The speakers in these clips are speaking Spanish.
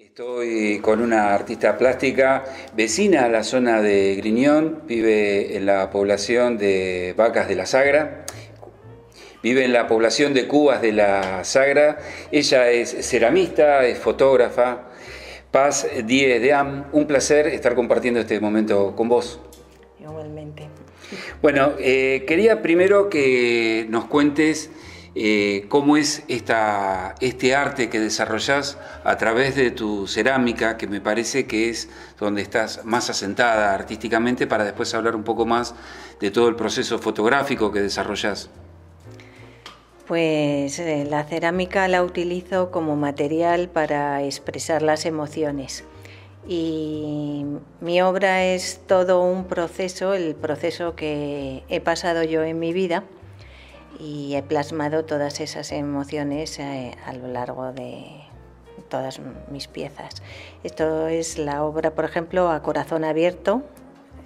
Estoy con una artista plástica vecina a la zona de Griñón, vive en la población de Vacas de la Sagra, vive en la población de Cubas de la Sagra. Ella es ceramista, es fotógrafa. Paz 10 de AM, un placer estar compartiendo este momento con vos. Igualmente. Bueno, eh, quería primero que nos cuentes eh, cómo es este arte que desarrollas a través de tu cerámica, que me parece que es donde estás más asentada artísticamente, para después hablar un poco más de todo el proceso fotográfico que desarrollas. Pues eh, la cerámica la utilizo como material para expresar las emociones. Y mi obra es todo un proceso, el proceso que he pasado yo en mi vida y he plasmado todas esas emociones eh, a lo largo de todas mis piezas. Esto es la obra, por ejemplo, a corazón abierto,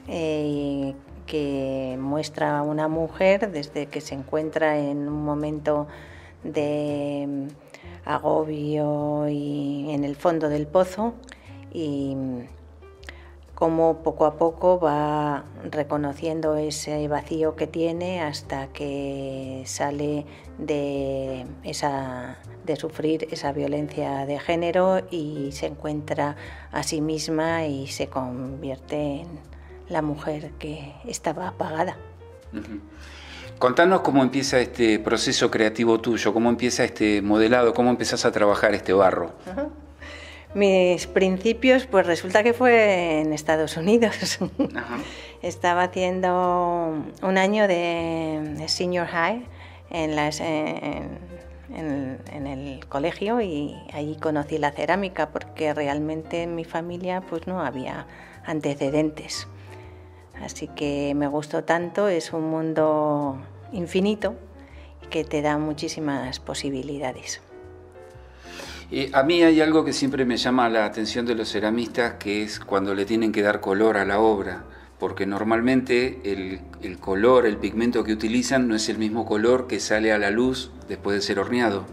eh, que muestra a una mujer desde que se encuentra en un momento de agobio y en el fondo del pozo y cómo poco a poco va reconociendo ese vacío que tiene hasta que sale de, de sufrir esa violencia de género y se encuentra a sí misma y se convierte en la mujer que estaba apagada. Contanos cómo empieza este proceso creativo tuyo, cómo empieza este modelado, cómo empezás a trabajar este barro. Mis principios, pues resulta que fue en Estados Unidos. Estaba haciendo un año de senior high en, el colegio y allí conocí la cerámica porque realmente en mi familia pues no había antecedentes. Así que me gustó tanto, es un mundo infinito que te da muchísimas posibilidades a mí hay algo que siempre me llama la atención de los ceramistas, que es cuando le tienen que dar color a la obra, porque normalmente el, color, el pigmento que utilizan no es el mismo color que sale a la luz después de ser horneado.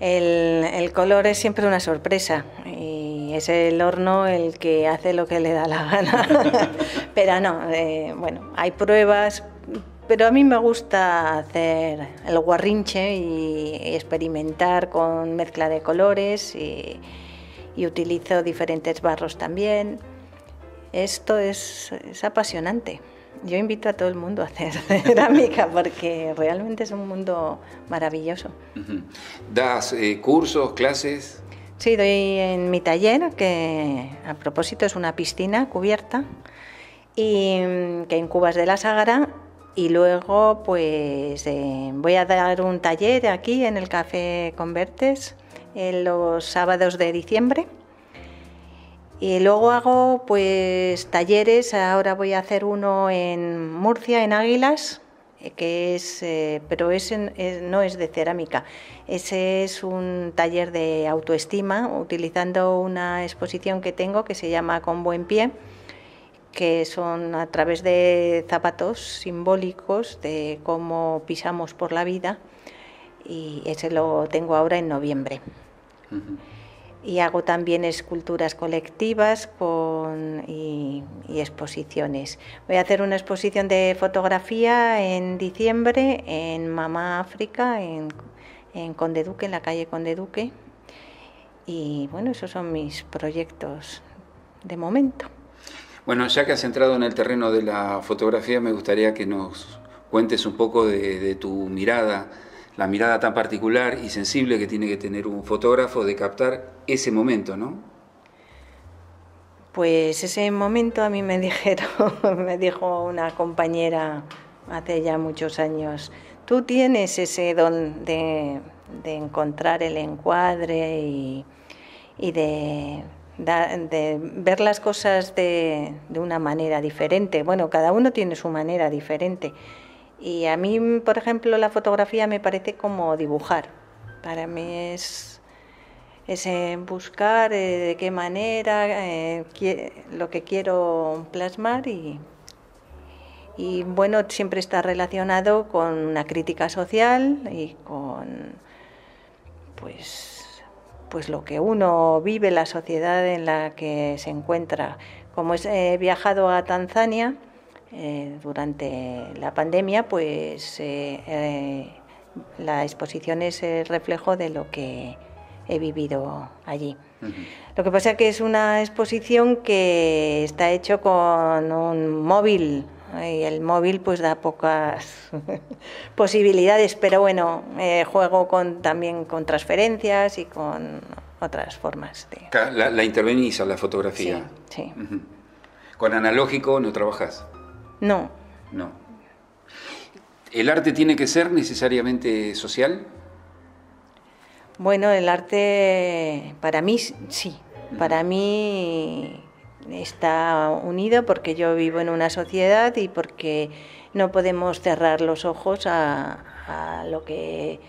el, color es siempre una sorpresa y es el horno el que hace lo que le da la gana. Pero no, eh, bueno, hay pruebas pero a mí me gusta hacer el guarrinche y experimentar con mezcla de colores y, utilizo diferentes barros también. Esto es, apasionante. Yo invito a todo el mundo a hacer cerámica porque realmente es un mundo maravilloso. ¿Das eh, cursos, clases? Sí, doy en mi taller, que a propósito es una piscina cubierta y mm, que en Cubas de la Sagara y luego, pues eh, voy a dar un taller aquí en el Café Convertes en los sábados de diciembre. Y luego hago pues talleres, ahora voy a hacer uno en Murcia, en Águilas, eh, que es, eh, pero ese no es de cerámica, ese es un taller de autoestima, utilizando una exposición que tengo que se llama Con Buen Pie que son a través de zapatos simbólicos de cómo pisamos por la vida y ese lo tengo ahora en noviembre. Y hago también esculturas colectivas y, exposiciones. Voy a hacer una exposición de fotografía en diciembre en Mamá África, en, en Conde Duque, en la calle Conde Duque. Y bueno, esos son mis proyectos de momento. Bueno, ya que has entrado en el terreno de la fotografía, me gustaría que nos cuentes un poco de, tu mirada, la mirada tan particular y sensible que tiene que tener un fotógrafo de captar ese momento, ¿no? Pues ese momento a mí me dijeron, me dijo una compañera hace ya muchos años, tú tienes ese don de, encontrar el encuadre y de de ver las cosas de, una manera diferente. Bueno, cada uno tiene su manera diferente. Y a mí, por ejemplo, la fotografía me parece como dibujar. Para mí es, es buscar eh, de qué manera eh, lo que quiero plasmar y, y bueno, siempre está relacionado con una crítica social y con, pues, pues lo que uno vive, la sociedad en la que se encuentra. Como he viajado a Tanzania eh, durante la pandemia, pues eh, eh, la exposición es el reflejo de lo que he vivido allí. Lo que pasa es que es una exposición que está hecho con un móvil y el móvil pues da pocas posibilidades, pero bueno, eh, juego con, también con transferencias y con otras formas de... La, intervenís a la fotografía. Sí, sí. ¿Con analógico no trabajas? No. No. ¿El arte tiene que ser necesariamente social? Bueno, el arte para mí sí. Para mí está unido porque yo vivo en una sociedad y porque no podemos cerrar los ojos a, lo que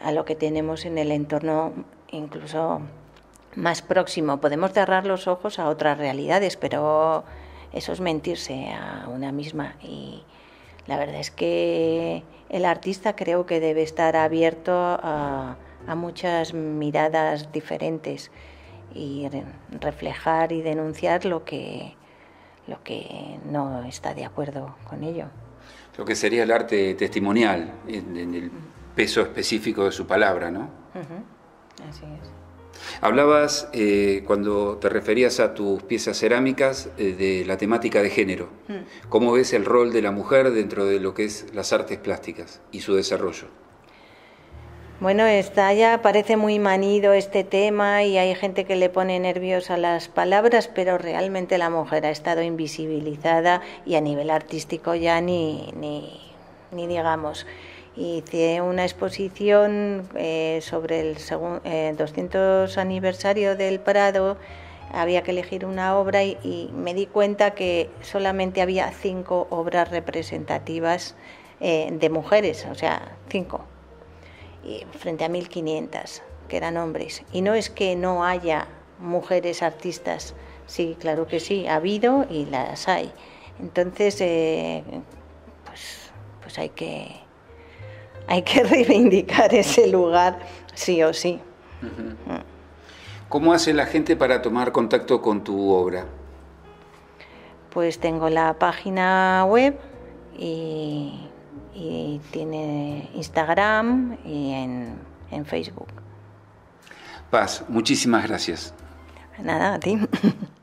a lo que tenemos en el entorno incluso más próximo. Podemos cerrar los ojos a otras realidades, pero eso es mentirse a una misma. Y la verdad es que el artista creo que debe estar abierto a muchas miradas diferentes y reflejar y denunciar lo que, lo que no está de acuerdo con ello. Lo que sería el arte testimonial, en, el peso específico de su palabra, ¿no? Así es. Hablabas, eh, cuando te referías a tus piezas cerámicas, eh, de la temática de género. Mm. ¿Cómo ves el rol de la mujer dentro de lo que es las artes plásticas y su desarrollo? Bueno, está ya, parece muy manido este tema y hay gente que le pone a las palabras, pero realmente la mujer ha estado invisibilizada y a nivel artístico ya ni, ni, ni digamos. Hice una exposición eh, sobre el segundo eh, 200 aniversario del Prado, había que elegir una obra y, me di cuenta que solamente había cinco obras representativas eh, de mujeres, o sea, cinco frente a 1.500 que eran hombres. Y no es que no haya mujeres artistas, sí, claro que sí, ha habido y las hay. Entonces, eh, pues, pues hay que hay que reivindicar ese lugar sí o sí. Mm. ¿Cómo hace la gente para tomar contacto con tu obra? Pues tengo la página web y y tiene Instagram y en, en Facebook. Paz, muchísimas gracias. Nada, a ti.